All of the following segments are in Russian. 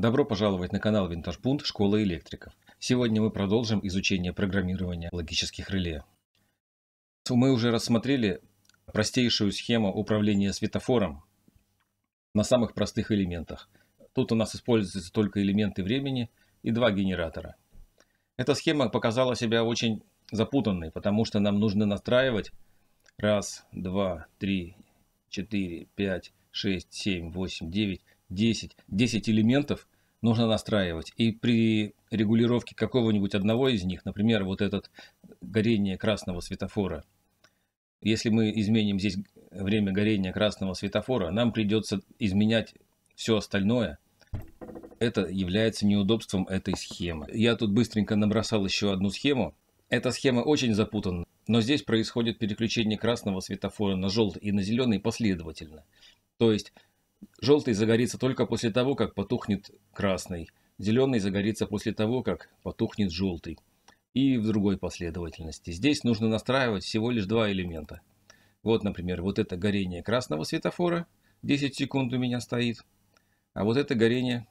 Добро пожаловать на канал Винтажпунт Школа электриков. Сегодня мы продолжим изучение программирования логических реле. Мы уже рассмотрели простейшую схему управления светофором на самых простых элементах. Тут у нас используются только элементы времени и два генератора. Эта схема показала себя очень запутанной, потому что нам нужно настраивать раз, два, три, четыре, пять, шесть, семь, восемь, девять. 10, 10 элементов нужно настраивать. И при регулировке какого-нибудь одного из них, например, вот этот горение красного светофора, если мы изменим здесь время горения красного светофора, нам придется изменять все остальное. Это является неудобством этой схемы. Я тут быстренько набросал еще одну схему. Эта схема очень запутана, но здесь происходит переключение красного светофора на желтый и на зеленый последовательно. То есть Желтый загорится только после того, как потухнет красный. Зеленый загорится после того, как потухнет желтый. И в другой последовательности. Здесь нужно настраивать всего лишь два элемента. Вот, например, вот это горение красного светофора. 10 секунд у меня стоит. А вот это горение...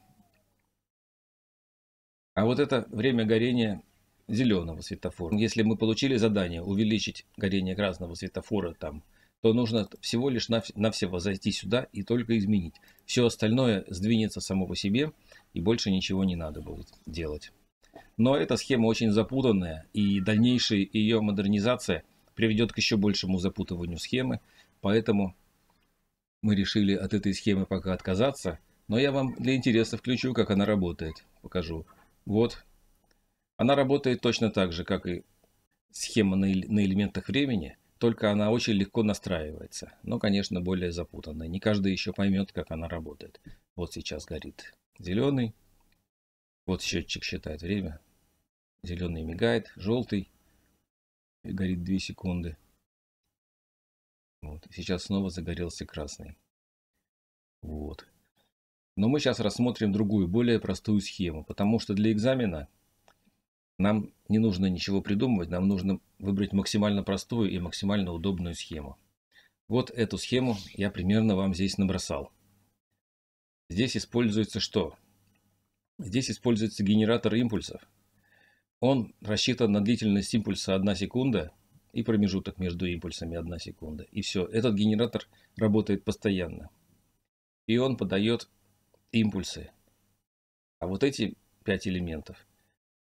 А вот это время горения зеленого светофора. Если мы получили задание увеличить горение красного светофора там то нужно всего лишь на навсего зайти сюда и только изменить. Все остальное сдвинется само по себе, и больше ничего не надо будет делать. Но эта схема очень запутанная, и дальнейшая ее модернизация приведет к еще большему запутыванию схемы, поэтому мы решили от этой схемы пока отказаться, но я вам для интереса включу, как она работает, покажу. Вот. Она работает точно так же, как и схема на, на элементах времени – только она очень легко настраивается, но, конечно, более запутанная. Не каждый еще поймет, как она работает. Вот сейчас горит зеленый, вот счетчик считает время, зеленый мигает, желтый и горит 2 секунды. Вот. Сейчас снова загорелся красный. Вот. Но мы сейчас рассмотрим другую, более простую схему, потому что для экзамена нам не нужно ничего придумывать, нам нужно выбрать максимально простую и максимально удобную схему. Вот эту схему я примерно вам здесь набросал. Здесь используется что? Здесь используется генератор импульсов. Он рассчитан на длительность импульса 1 секунда и промежуток между импульсами 1 секунда. И все, этот генератор работает постоянно. И он подает импульсы. А вот эти 5 элементов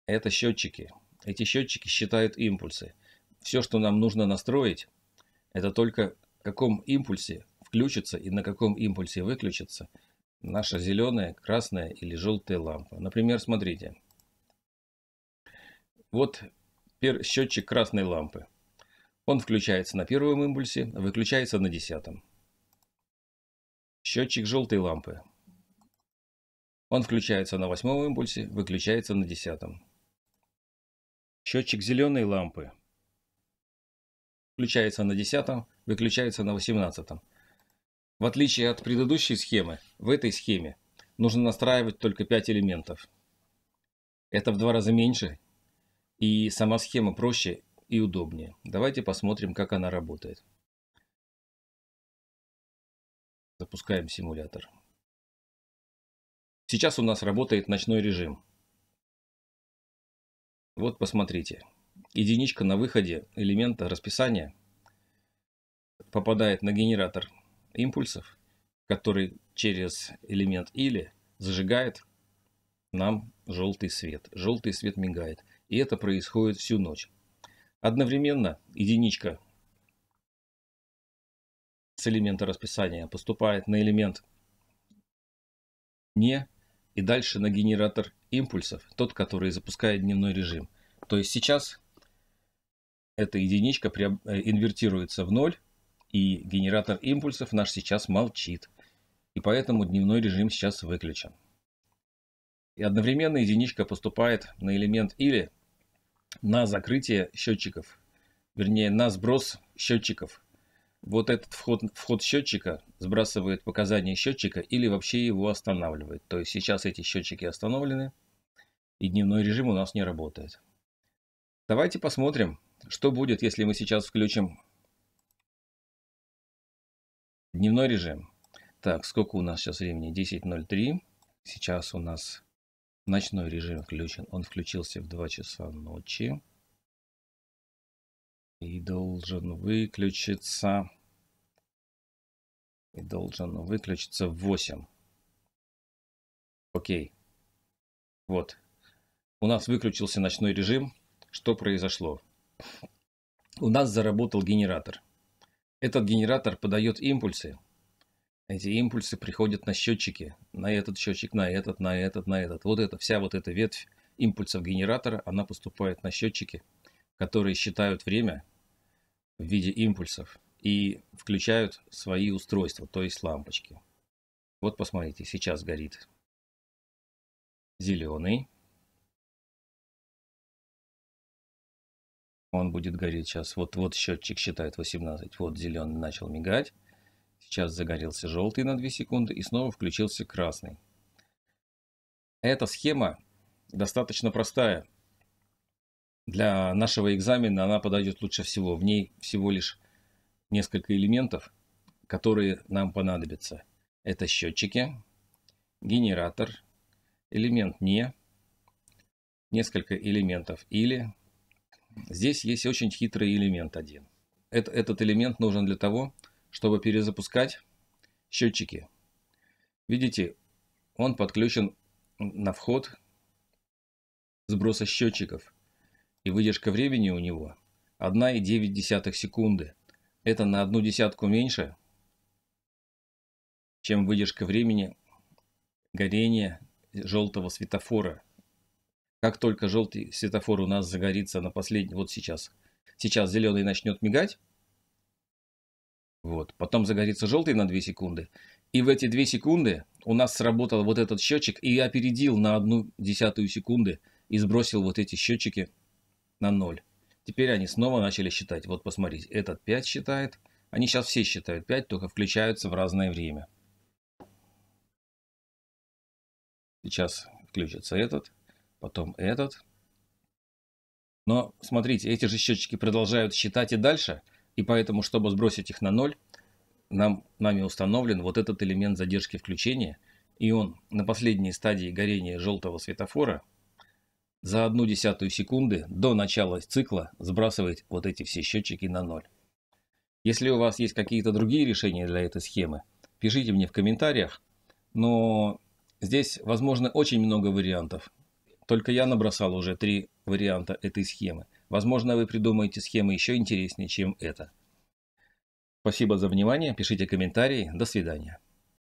это счетчики. Эти счетчики считают импульсы. Все, что нам нужно настроить, это только в каком импульсе включится и на каком импульсе выключится наша зеленая, красная или желтая лампа. Например, смотрите. Вот счетчик красной лампы. Он включается на первом импульсе, выключается на десятом. Счетчик желтой лампы. Он включается на восьмом импульсе, выключается на десятом. Счетчик зеленой лампы. Включается на 10, выключается на 18. В отличие от предыдущей схемы, в этой схеме нужно настраивать только 5 элементов. Это в два раза меньше, и сама схема проще и удобнее. Давайте посмотрим, как она работает. Запускаем симулятор. Сейчас у нас работает ночной режим. Вот посмотрите. Единичка на выходе элемента расписания попадает на генератор импульсов, который через элемент или зажигает нам желтый свет. Желтый свет мигает. И это происходит всю ночь. Одновременно единичка с элемента расписания поступает на элемент не и дальше на генератор импульсов, тот, который запускает дневной режим. То есть сейчас эта единичка э, инвертируется в ноль, и генератор импульсов наш сейчас молчит. И поэтому дневной режим сейчас выключен. И одновременно единичка поступает на элемент или на закрытие счетчиков, вернее на сброс счетчиков вот этот вход, вход счетчика сбрасывает показания счетчика или вообще его останавливает. То есть сейчас эти счетчики остановлены и дневной режим у нас не работает. Давайте посмотрим, что будет, если мы сейчас включим дневной режим. Так, сколько у нас сейчас времени? 10.03. Сейчас у нас ночной режим включен. Он включился в 2 часа ночи и должен выключиться и должен выключиться в 8. Окей. Вот. У нас выключился ночной режим. Что произошло? У нас заработал генератор. Этот генератор подает импульсы. Эти импульсы приходят на счетчики. На этот счетчик, на этот, на этот, на этот. Вот эта, вся вот эта ветвь импульсов генератора, она поступает на счетчики, которые считают время в виде импульсов и включают свои устройства, то есть лампочки. Вот посмотрите, сейчас горит зеленый. Он будет гореть сейчас. Вот, вот счетчик считает 18. Вот зеленый начал мигать. Сейчас загорелся желтый на 2 секунды и снова включился красный. Эта схема достаточно простая для нашего экзамена она подойдет лучше всего. В ней всего лишь несколько элементов, которые нам понадобятся. Это счетчики, генератор, элемент не, несколько элементов или. Здесь есть очень хитрый элемент один. Это, этот элемент нужен для того, чтобы перезапускать счетчики. Видите, он подключен на вход сброса счетчиков и выдержка времени у него 1,9 секунды. Это на одну десятку меньше, чем выдержка времени горения желтого светофора. Как только желтый светофор у нас загорится на последний, вот сейчас, сейчас зеленый начнет мигать, вот, потом загорится желтый на 2 секунды, и в эти 2 секунды у нас сработал вот этот счетчик и опередил на одну десятую секунды и сбросил вот эти счетчики на 0. Теперь они снова начали считать. Вот посмотрите, этот 5 считает. Они сейчас все считают 5, только включаются в разное время. Сейчас включится этот, потом этот. Но смотрите, эти же счетчики продолжают считать и дальше. И поэтому, чтобы сбросить их на 0, нам, нами установлен вот этот элемент задержки включения. И он на последней стадии горения желтого светофора – за одну десятую секунды до начала цикла сбрасывать вот эти все счетчики на ноль. Если у вас есть какие-то другие решения для этой схемы, пишите мне в комментариях, но здесь возможно очень много вариантов. Только я набросал уже три варианта этой схемы. Возможно, вы придумаете схемы еще интереснее, чем эта. Спасибо за внимание, пишите комментарии, до свидания.